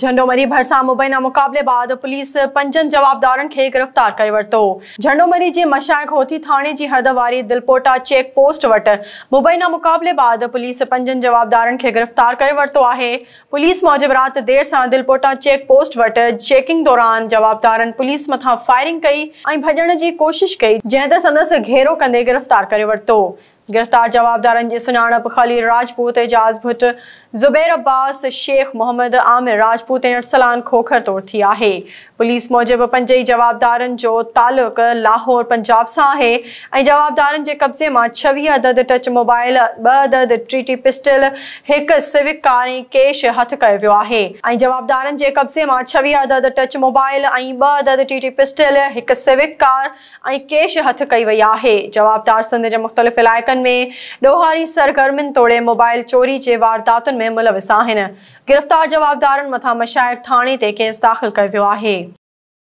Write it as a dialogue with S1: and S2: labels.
S1: ઝંડોમરી ભરસા મુંબઈના મુકાબલે બાદ પોલીસ પંચન જવાબદારન ખે ગિરફ્તાર કર્યો હતો ઝંડોમરી જે મશાક હોતી થાણે જી હદ વારી દિલપોટા ચેક પોસ્ટ વટ મુંબઈના મુકાબલે બાદ પોલીસ પંજન જવાબદારન ખે ગિરફ્તાर કર્યો વરતો आहे पुलिस मूजिबि राति देर सां दिलपोटा चेक पोस्ट वटि चेकिंग दौरान जवाबदारनि पुलिस मथां फायरिंग कई ऐं भॼण जी कोशिश कई जंहिं ते संदसि घेरो कंदे गिरफ़्तार करे वरितो गिरफ्तार जवाबदार सुनान अब खली राजपूत एजाज भुट ज़ुबैर अब्बास शेख मोहम्मद आमिर राजपूत अरसलान खोखर तौर थी आहे पुलिस मूजिबि पंजई जवाबदारनि तालुक़ लाहौर पंजाब से आहे ऐं कब्ज़े में छवी अदद टच मोबाइल ॿ अदद ट्रीटी पिस्टल एक सिविक कार कैश हथु कयो वियो आहे ऐं कब्ज़े में छवी अदद टच मोबाइल ऐं ॿ अदद टीटी पिस्टल एक सिविक कार कैश हथ कई वही है जवाबदार सिंध जे मुख़्तलिफ़ इलाइक़नि ॾहाकनि में ॾोहारी सरगर्मियुनि तोड़े मोबाइल चोरी जे वारदातुनि में मुलविस आहिनि गिरफ़्तार जवाबदारनि मथां मशाइक थाणे ते केस दाख़िल कयो आहे